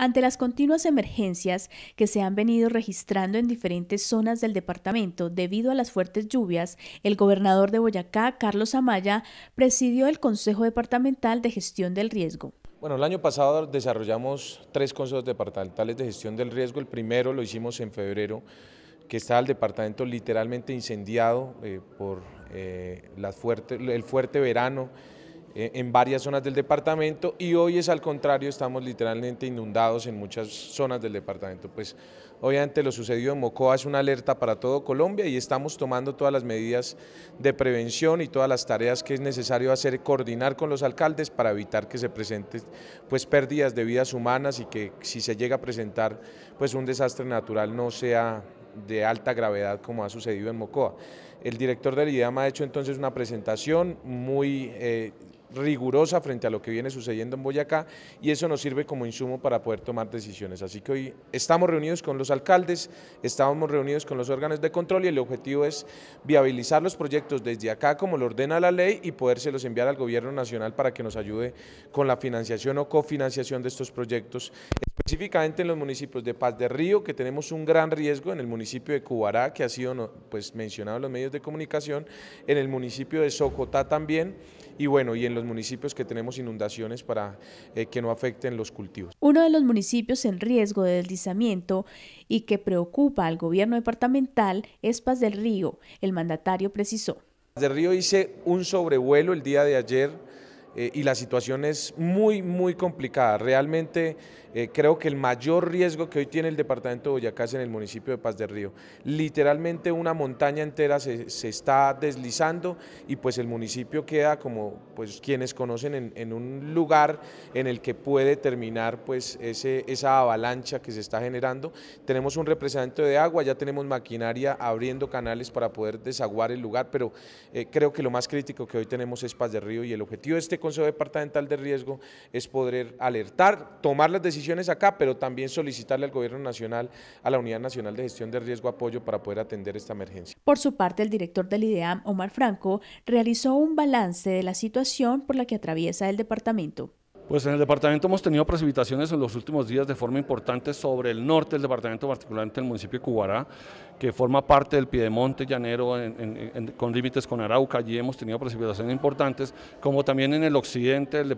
Ante las continuas emergencias que se han venido registrando en diferentes zonas del departamento debido a las fuertes lluvias, el gobernador de Boyacá, Carlos Amaya, presidió el Consejo Departamental de Gestión del Riesgo. Bueno, el año pasado desarrollamos tres consejos departamentales de gestión del riesgo. El primero lo hicimos en febrero, que estaba el departamento literalmente incendiado eh, por eh, el fuerte verano eh, en varias zonas del departamento y hoy es al contrario, estamos literalmente inundados en muchas zonas del departamento. Pues obviamente lo sucedido en Mocoa es una alerta para todo Colombia y estamos tomando todas las medidas de prevención y todas las tareas que es necesario hacer, coordinar con los alcaldes para evitar que se presenten pues pérdidas de vidas humanas y que si se llega a presentar pues un desastre natural no sea de alta gravedad como ha sucedido en Mocoa. El director del IDEAM ha hecho entonces una presentación muy eh, rigurosa frente a lo que viene sucediendo en Boyacá y eso nos sirve como insumo para poder tomar decisiones. Así que hoy estamos reunidos con los alcaldes, estamos reunidos con los órganos de control y el objetivo es viabilizar los proyectos desde acá como lo ordena la ley y los enviar al gobierno nacional para que nos ayude con la financiación o cofinanciación de estos proyectos específicamente en los municipios de Paz de Río, que tenemos un gran riesgo en el municipio de Cubará, que ha sido pues, mencionado en los medios de comunicación, en el municipio de Socotá también, y bueno, y en los municipios que tenemos inundaciones para eh, que no afecten los cultivos. Uno de los municipios en riesgo de deslizamiento y que preocupa al gobierno departamental es Paz del Río, el mandatario precisó. Paz del Río hice un sobrevuelo el día de ayer eh, y la situación es muy, muy complicada. Realmente eh, creo que el mayor riesgo que hoy tiene el departamento de Boyacá es en el municipio de Paz del Río. Literalmente una montaña entera se, está deslizando y pues el municipio queda como pues quienes conocen en, un lugar en el que puede terminar pues ese, esa avalancha que se está generando. Tenemos un representante de agua, ya tenemos maquinaria abriendo canales para poder desaguar el lugar, pero eh, creo que lo más crítico que hoy tenemos es Paz del Río y el objetivo de este Consejo Departamental de Riesgo es poder alertar, tomar las decisiones acá, pero también solicitarle al Gobierno Nacional, a la Unidad Nacional de Gestión de Riesgo, apoyo para poder atender esta emergencia. Por su parte, el director del IDEAM, Omar Franco, realizó un balance de la situación por la que atraviesa el departamento. Pues en el departamento hemos tenido precipitaciones en los últimos días de forma importante sobre el norte del departamento, particularmente el municipio de Cubará, que forma parte del Piedemonte Llanero con límites con Arauca. Allí hemos tenido precipitaciones importantes, como también en el occidente del,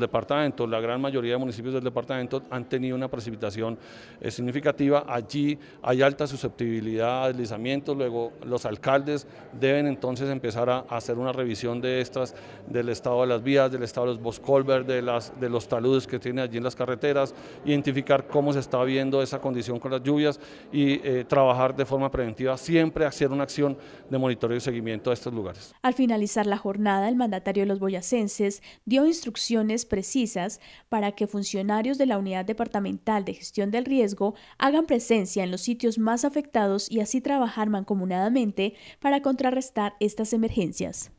departamento. La gran mayoría de municipios del departamento han tenido una precipitación eh, significativa. Allí hay alta susceptibilidad a deslizamientos. Luego los alcaldes deben entonces empezar a, a hacer una revisión de estas, del estado de las vías, del estado de los boscolver, de las de los taludes que tiene allí en las carreteras, identificar cómo se está viendo esa condición con las lluvias y eh, trabajar de forma preventiva, siempre hacer una acción de monitoreo y seguimiento a estos lugares. Al finalizar la jornada, el mandatario de los boyacenses dio instrucciones precisas para que funcionarios de la Unidad Departamental de Gestión del Riesgo hagan presencia en los sitios más afectados y así trabajar mancomunadamente para contrarrestar estas emergencias.